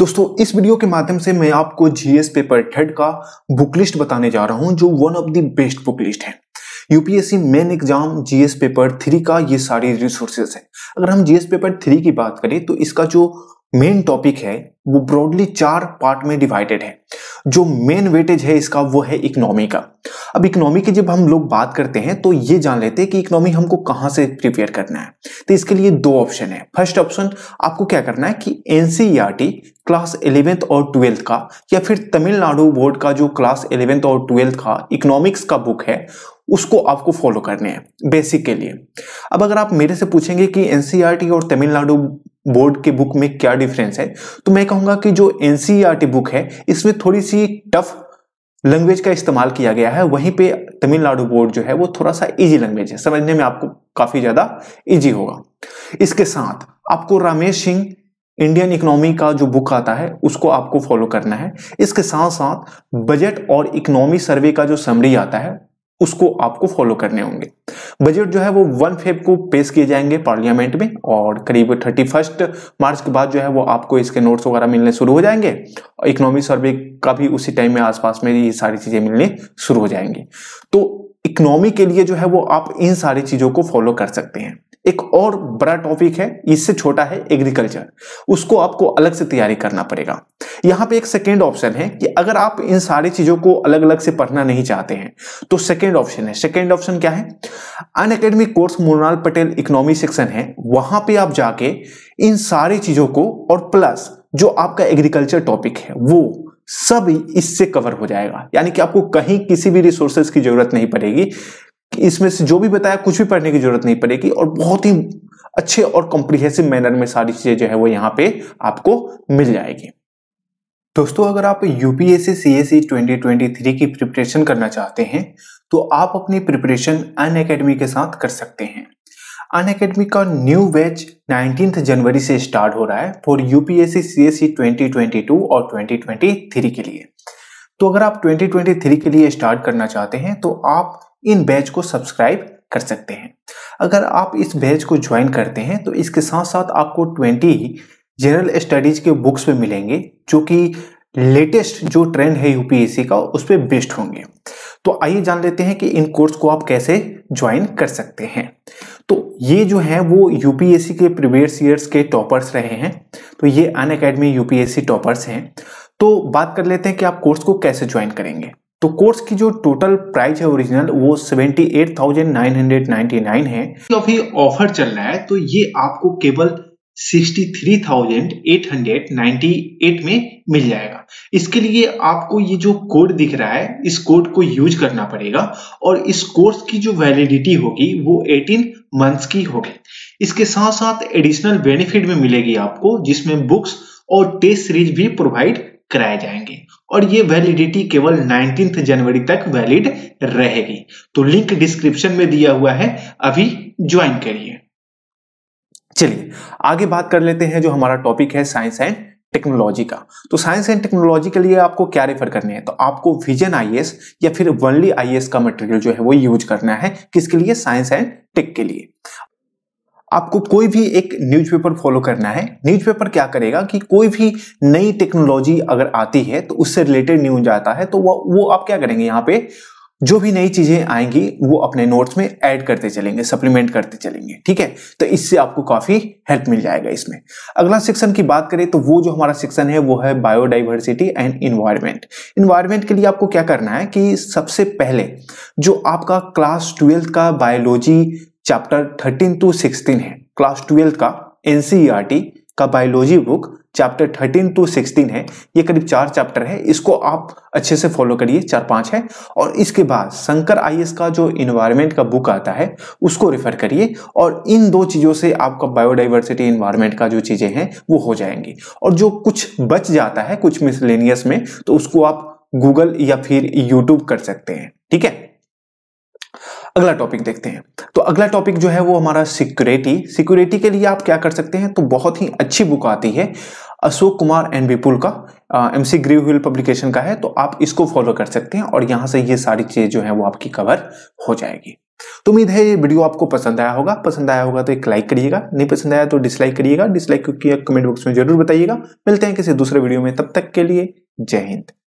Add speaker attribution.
Speaker 1: दोस्तों इस वीडियो के माध्यम से मैं आपको जीएस पेपर थर्ड का बुक लिस्ट बताने जा रहा हूं जो one of the best book list है UPSC main exam GS paper three का ये सारी रिसोर्सेज है अगर हम जीएस पेपर थ्री की बात करें तो इसका जो मेन टॉपिक है वो ब्रॉडली चार पार्ट में डिवाइडेड है जो मेन वेटेज है इसका वो है इकोनॉमी का अब इकोनॉमी की जब हम लोग बात करते हैं तो ये जान लेते हैं कि इकोनॉमी हमको कहां से प्रिपेयर करना है तो इसके लिए दो ऑप्शन है फर्स्ट ऑप्शन आपको क्या करना है कि एनसीईआरटी क्लास इलेवेंथ और ट्वेल्थ का या फिर तमिलनाडु बोर्ड का जो क्लास इलेवेंथ और ट्वेल्थ का इकोनॉमिक्स का बुक है उसको आपको फॉलो करने हैं बेसिक के लिए अब अगर आप मेरे से पूछेंगे कि एनसीईआरटी e और तमिलनाडु बोर्ड के बुक में क्या डिफरेंस है तो मैं कहूंगा कि जो एन बुक e है इसमें थोड़ी सी टफ लैंग्वेज का इस्तेमाल किया गया है वहीं पे तमिलनाडु बोर्ड जो है वो थोड़ा सा इजी लैंग्वेज है समझने में आपको काफ़ी ज़्यादा इजी होगा इसके साथ आपको रामेश सिंह इंडियन इकोनॉमी का जो बुक आता है उसको आपको फॉलो करना है इसके साथ साथ बजट और इकोनॉमी सर्वे का जो समरी आता है उसको आपको फॉलो करने होंगे बजट जो है वो वन फेब को पेश किए जाएंगे पार्लियामेंट में और करीब थर्टी फर्स्ट मार्च के बाद जो है वो आपको इसके नोट्स वगैरह मिलने शुरू हो जाएंगे इकोनॉमिक इकोनॉमी सर्वे का भी उसी टाइम में आसपास में ये सारी चीज़ें मिलने शुरू हो जाएंगी तो इकोनॉमी के लिए जो है वो आप इन सारी चीज़ों को फॉलो कर सकते हैं एक और बड़ा टॉपिक है इससे छोटा है एग्रीकल्चर उसको आपको अलग से तैयारी करना पड़ेगा यहां पे एक सेकेंड ऑप्शन है कि अगर आप इन सारी चीजों को अलग अलग से पढ़ना नहीं चाहते हैं तो सेकेंड ऑप्शन है सेकेंड ऑप्शन क्या है Unacademy course Monal Patel economy section है वहां पे आप जाके इन सारी चीजों को और प्लस जो आपका एग्रीकल्चर टॉपिक है वो सब इससे कवर हो जाएगा यानी कि आपको कहीं किसी भी रिसोर्सेज की जरूरत नहीं पड़ेगी इसमें से जो भी बताया कुछ भी पढ़ने की जरूरत नहीं पड़ेगी और बहुत ही अच्छे और कॉम्प्रिहेंसिव मैनर में सारी चीजें जो है वो यहाँ पे आपको मिल जाएगी दोस्तों अगर आप UPSC C S C twenty की प्रिपरेशन करना चाहते हैं तो आप अपनी प्रिपरेशन अन अकेडमी के साथ कर सकते हैं अन अकेडमी का न्यू बैच 19 जनवरी से स्टार्ट हो रहा है फॉर यूपीएससी सी सीएससी 2022 और 2023 के लिए तो अगर आप 2023 के लिए स्टार्ट करना चाहते हैं तो आप इन बैच को सब्सक्राइब कर सकते हैं अगर आप इस बैच को ज्वाइन करते हैं तो इसके साथ साथ आपको 20 जनरल स्टडीज़ के बुक्स भी मिलेंगे जो कि लेटेस्ट जो ट्रेंड है यूपीएससी का उस पर बेस्ड होंगे तो आइए जान लेते हैं कि इन कोर्स को आप कैसे ज्वाइन कर सकते हैं तो ये जो है वो यूपीएससी के प्रीवियस ईयर्स के टॉपर्स रहे हैं तो ये अन अकेडमी यूपीएससी टॉपर्स हैं तो बात कर लेते हैं कि आप कोर्स को कैसे ज्वाइन करेंगे तो कोर्स की जो टोटल प्राइस है ओरिजिनल वो 78,999 है तो अभी ऑफर चल रहा है तो ये आपको केवल 63,898 में मिल जाएगा इसके लिए आपको ये जो कोड दिख रहा है इस कोड को यूज करना पड़ेगा और इस कोर्स की जो वैलिडिटी होगी वो 18 मंथ्स की होगी इसके साथ साथ एडिशनल बेनिफिट भी मिलेगी आपको जिसमें बुक्स और टेस्ट सीरीज भी प्रोवाइड कराए जाएंगे और ये वैलिडिटी केवल 19 जनवरी तक वैलिड रहेगी तो लिंक डिस्क्रिप्शन में दिया हुआ है अभी ज्वाइन करिए चलिए आगे बात कर लेते हैं जो हमारा टॉपिक है साइंस एंड टेक्नोलॉजी का तो साइंस एंड टेक्नोलॉजी के लिए आपको क्या रेफर करने हैं तो आपको विजन आईएएस या फिर वनली आईएएस का मटेरियल जो है वो यूज करना है किसके लिए साइंस एंड टेक के लिए आपको कोई भी एक न्यूज़पेपर फॉलो करना है न्यूज़पेपर क्या करेगा कि कोई भी नई टेक्नोलॉजी अगर आती है तो उससे रिलेटेड न्यूज आता है तो वो वो आप क्या करेंगे यहाँ पे जो भी नई चीजें आएंगी वो अपने नोट्स में ऐड करते चलेंगे सप्लीमेंट करते चलेंगे ठीक है तो इससे आपको काफी हेल्प मिल जाएगा इसमें अगला सेक्शन की बात करें तो वो जो हमारा सेक्शन है वो है बायोडाइवर्सिटी एंड इन्वायरमेंट इन्वायरमेंट के लिए आपको क्या करना है कि सबसे पहले जो आपका क्लास ट्वेल्थ का बायोलॉजी चैप्टर 13 टू 16 है क्लास ट्वेल्थ का एनसीईआरटी e का बायोलॉजी बुक चैप्टर 13 टू 16 है ये करीब चार चैप्टर है इसको आप अच्छे से फॉलो करिए चार पांच है और इसके बाद शंकर आई का जो इन्वायरमेंट का बुक आता है उसको रेफर करिए और इन दो चीज़ों से आपका बायोडाइवर्सिटी इन्वायरमेंट का जो चीज़ें हैं वो हो जाएंगी और जो कुछ बच जाता है कुछ मिसलेनियस में तो उसको आप गूगल या फिर यूट्यूब कर सकते हैं ठीक है अगला टॉपिक देखते हैं तो अगला टॉपिक जो है वो हमारा सिक्योरिटी सिक्योरिटी के लिए आप क्या कर सकते हैं तो बहुत ही अच्छी बुक आती है अशोक कुमार एंड विपुल का M C Graw Hill publication का है तो आप इसको फॉलो कर सकते हैं और यहाँ से ये सारी चीज़ जो है वो आपकी कवर हो जाएगी तो उम्मीद है ये वीडियो आपको पसंद आया होगा पसंद आया होगा तो एक लाइक करिएगा नहीं पसंद आया तो डिसलाइक करिएगा डिसलाइक क्योंकि कमेंट बॉक्स में जरूर बताइएगा मिलते हैं किसी दूसरे वीडियो में तब तक के लिए जय हिंद